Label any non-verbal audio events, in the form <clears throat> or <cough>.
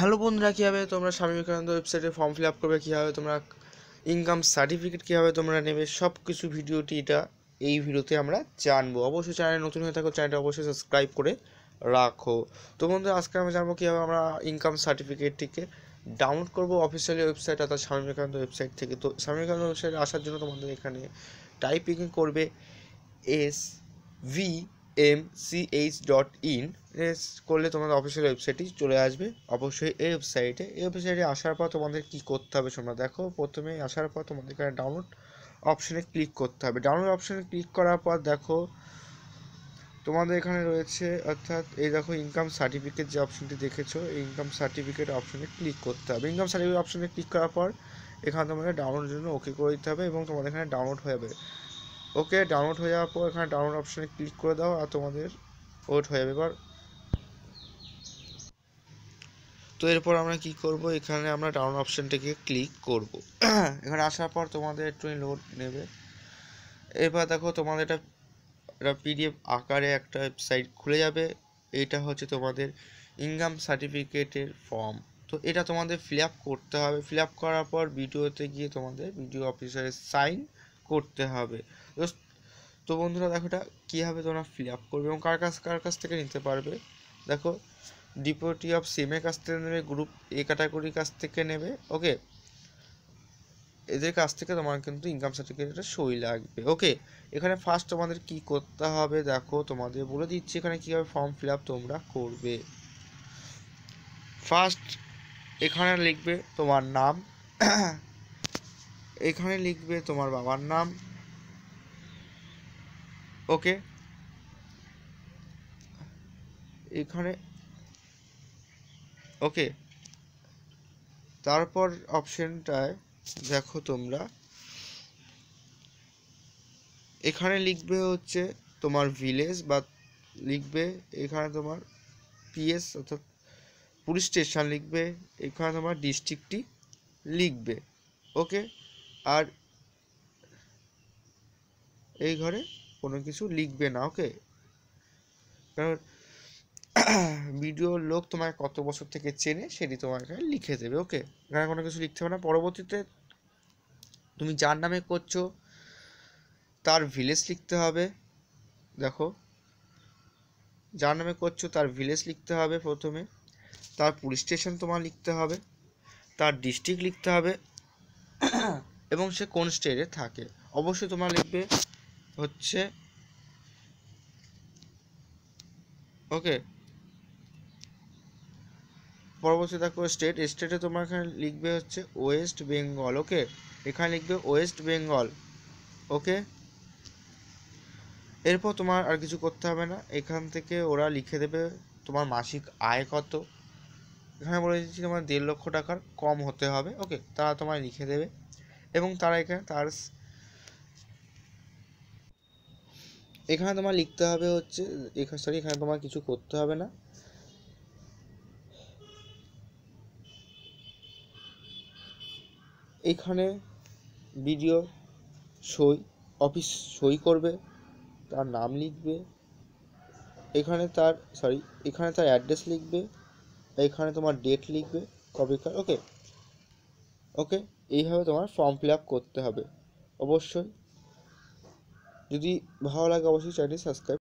hello বন্ধুরা কীভাবে তোমরা স্বামী বিবেকানন্দ ওয়েবসাইটে ফর্ম ফিল আপ করবে কীভাবে তোমরা ইনকাম সার্টিফিকেট কীভাবে তোমরা নেবে সব কিছু ভিডিওটি এটা এই ভিডিওতে আমরা জানবো অবশ্যই চ্যানেল নতুন হয়ে থাকো চ্যানেলটা অবশ্যই সাবস্ক্রাইব করে রাখো তো বন্ধু আজকে আমরা জানবো কীভাবে আমরা ইনকাম সার্টিফিকেটটিকে ডাউনলোড করবো অফিসিয়ালি ওয়েবসাইট অর্থাৎ স্বামী বিবেকানন্দ ওয়েবসাইট থেকে তো স্বামী বিবেকানন্দ ওয়েবসাইটে আসার জন্য তোমাদের এখানে টাইপিং করবে S V M C H dot in করলে তোমাদের অফিসিয়াল ওয়েবসাইটটি চলে আসবে অবশ্যই এই ওয়েবসাইটে এই ওয়েবসাইটে আসার পর তোমাদের কী করতে হবে তোমরা দেখো প্রথমে আসার পর তোমাদের এখানে ডাউনলোড অপশানে ক্লিক করতে হবে ডাউনলোড অপশানে ক্লিক করার পর দেখো তোমাদের এখানে রয়েছে অর্থাৎ এই দেখো ইনকাম সার্টিফিকেট যে অপশানটি দেখেছো এই ইনকাম সার্টিফিকেট অপশানে ক্লিক করতে হবে ইনকাম সার্টিফিকেট অপশানে ক্লিক করার পর এখানে তোমাদের ডাউনলোডের জন্য ওকে করে দিতে হবে এবং তোমাদের এখানে ডাউনলোড হয়ে যাবে ওকে ডাউনলোড হয়ে যাওয়ার পর এখানে ডাউনলোড অপশানে ক্লিক করে দাও আর তোমাদের ওয়েট হয়ে যাবে এবার তো এরপর আমরা কি করব এখানে আমরা ডাউন অপশানটিকে ক্লিক করব <clears throat> এখানে আসার পর তোমাদের একটুখানি লোড নেবে এরপর দেখো তোমাদের এটা এটা পিডিএফ আকারে একটা ওয়েবসাইট খুলে যাবে এটা হচ্ছে তোমাদের ইনকাম সার্টিফিকেটের ফর্ম তো এটা তোমাদের ফিল করতে হবে ফিল করার পর ভিডিওতে গিয়ে তোমাদের ভিডিও অফিসারের সাইন করতে হবে তো বন্ধুরা দেখো এটা কীভাবে তোমরা ফিল আপ করবে এবং কার কাছ কার কাছ থেকে নিতে পারবে দেখো ডিপোটি অফ সিমে কাছ থেকে নেবে গ্রুপ এ ক্যাটাগরির কাছ থেকে নেবে ওকে এদের কাছ থেকে তোমার কিন্তু ইনকাম সার্টিফিকেটের সই লাগবে ওকে এখানে ফার্স্ট তোমাদের কি করতে হবে দেখো তোমাদের বলে দিচ্ছি এখানে কীভাবে ফর্ম ফিল আপ তোমরা করবে ফার্স্ট এখানে লিখবে তোমার নাম এখানে লিখবে তোমার বাবার নাম ওকে এখানে ওকে তারপর অপশনটায় দেখো তোমরা এখানে লিখবে হচ্ছে তোমার ভিলেজ বা লিখবে এখানে তোমার পিএস অর্থাৎ পুলিশ স্টেশন লিখবে এখানে তোমার ডিস্ট্রিক্টটি লিখবে ওকে আর এই ঘরে কোনো কিছু লিখবে না ওকে কারণ বিডিও <clears throat> লোক তোমাকে কত বছর থেকে চেনে সেটি তোমার এখানে লিখে দেবে ওকে এখানে কোনো কিছু লিখতে হবে না পরবর্তীতে তুমি যার নামে করছো তার ভিলেজ লিখতে হবে দেখো যার নামে করছো তার ভিলেজ লিখতে হবে প্রথমে তার পুলিশ স্টেশন তোমার লিখতে হবে তার ডিস্ট্রিক্ট লিখতে হবে <clears throat> এবং সে কোন স্টেটে থাকে অবশ্যই তোমরা লিখবে হচ্ছে ওকে পরবর্তী দেখো স্টেট স্টেটে তোমার এখানে লিখবে হচ্ছে ওয়েস্ট বেঙ্গল ওকে এখানে লিখবে ওয়েস্ট বেঙ্গল ওকে এরপর তোমার আর কিছু করতে হবে না এখান থেকে ওরা লিখে দেবে তোমার মাসিক আয় কত এখানে বলে দিচ্ছি তোমার দেড় লক্ষ টাকার কম হতে হবে ওকে তারা তোমায় লিখে দেবে এবং তারা এখানে তার এখানে তোমার লিখতে হবে হচ্ছে এখানে সরি এখানে তোমার কিছু করতে হবে না এখানে ভিডিও সই অফিস সই করবে তার নাম লিখবে এখানে তার সরি এখানে তার অ্যাড্রেস লিখবে এখানে তোমার ডেট লিখবে কবে ওকে ওকে এইভাবে তোমার ফর্ম ফিল আপ করতে হবে অবশ্যই যদি ভালো লাগে অবশ্যই চ্যানেলটি সাবস্ক্রাইব